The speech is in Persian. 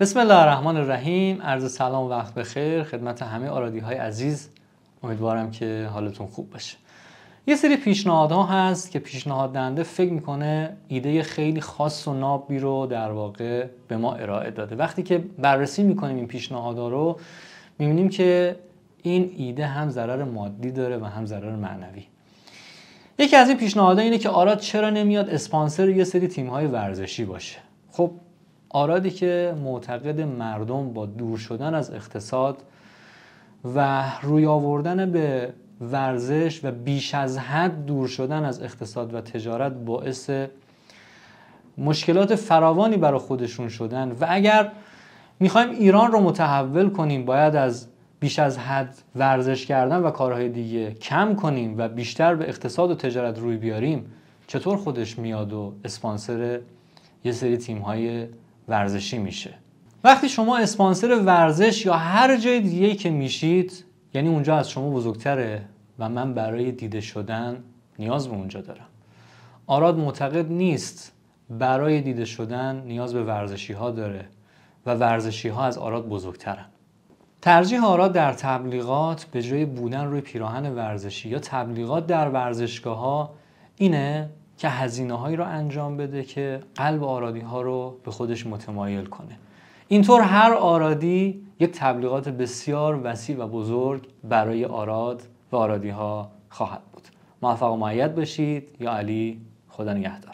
بسم الله الرحمن الرحیم عرض سلام و وقت بخیر خدمت همه آرادی های عزیز امیدوارم که حالتون خوب باشه یه سری پیشنهادها هست که پیشنهاد دنده فکر میکنه ایده خیلی خاص و نابی رو در واقع به ما ارائه داده وقتی که بررسی میکنیم این پیشنهادها رو میبینیم که این ایده هم ضرر مادی داره و هم ضرر معنوی یکی از این پیشنهادها اینه که آراد چرا نمیاد اسپانسر یه سری تیم‌های ورزشی باشه خب آرادی که معتقد مردم با دور شدن از اقتصاد و روی آوردن به ورزش و بیش از حد دور شدن از اقتصاد و تجارت باعث مشکلات فراوانی برای خودشون شدن و اگر میخوایم ایران رو متحول کنیم باید از بیش از حد ورزش کردن و کارهای دیگه کم کنیم و بیشتر به اقتصاد و تجارت روی بیاریم چطور خودش میاد و اسپانسر یه سری تیم های ورزشی میشه وقتی شما اسپانسر ورزش یا هر جای دیگه که میشید یعنی اونجا از شما بزرگتره و من برای دیده شدن نیاز به اونجا دارم آراد معتقد نیست برای دیده شدن نیاز به ورزشی ها داره و ورزشی ها از آراد بزرگترن ترجیح آراد در تبلیغات به جای بودن روی پیراهن ورزشی یا تبلیغات در ورزشگاه ها اینه که هزینه هایی رو انجام بده که قلب آرادی ها رو به خودش متمایل کنه اینطور هر آرادی یک تبلیغات بسیار وسیع و بزرگ برای آراد و آرادی ها خواهد بود موفق و معید باشید یا علی خدا نگهدار